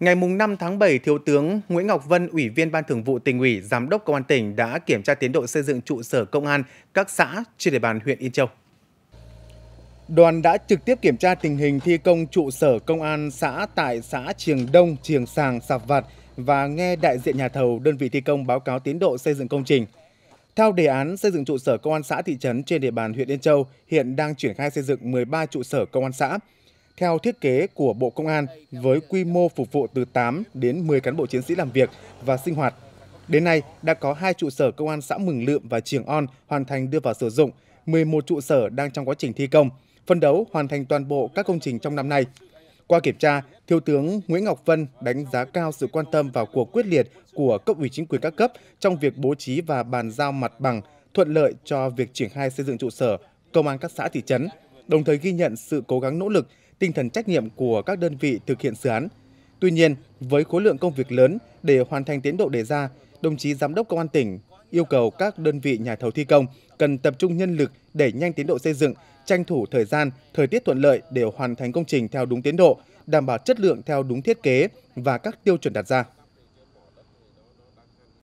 Ngày 5 tháng 7, Thiếu tướng Nguyễn Ngọc Vân, Ủy viên Ban Thường vụ tỉnh ủy, Giám đốc Công an tỉnh đã kiểm tra tiến độ xây dựng trụ sở công an các xã trên địa bàn huyện Yên Châu. Đoàn đã trực tiếp kiểm tra tình hình thi công trụ sở công an xã tại xã Triềng Đông, Triềng Sàng, Sạp Vạt và nghe đại diện nhà thầu đơn vị thi công báo cáo tiến độ xây dựng công trình. Theo đề án xây dựng trụ sở công an xã thị trấn trên địa bàn huyện Yên Châu, hiện đang triển khai xây dựng 13 trụ sở công an xã theo thiết kế của Bộ Công an với quy mô phục vụ từ 8 đến 10 cán bộ chiến sĩ làm việc và sinh hoạt. Đến nay, đã có hai trụ sở công an xã Mừng Lượm và Trường On hoàn thành đưa vào sử dụng, 11 trụ sở đang trong quá trình thi công, phân đấu hoàn thành toàn bộ các công trình trong năm nay. Qua kiểm tra, Thiếu tướng Nguyễn Ngọc Vân đánh giá cao sự quan tâm vào cuộc quyết liệt của cấp ủy chính quyền các cấp trong việc bố trí và bàn giao mặt bằng thuận lợi cho việc triển khai xây dựng trụ sở công an các xã thị trấn, đồng thời ghi nhận sự cố gắng nỗ lực tinh thần trách nhiệm của các đơn vị thực hiện dự án. Tuy nhiên, với khối lượng công việc lớn để hoàn thành tiến độ đề ra, đồng chí Giám đốc Công an tỉnh yêu cầu các đơn vị nhà thầu thi công cần tập trung nhân lực để nhanh tiến độ xây dựng, tranh thủ thời gian, thời tiết thuận lợi để hoàn thành công trình theo đúng tiến độ, đảm bảo chất lượng theo đúng thiết kế và các tiêu chuẩn đặt ra.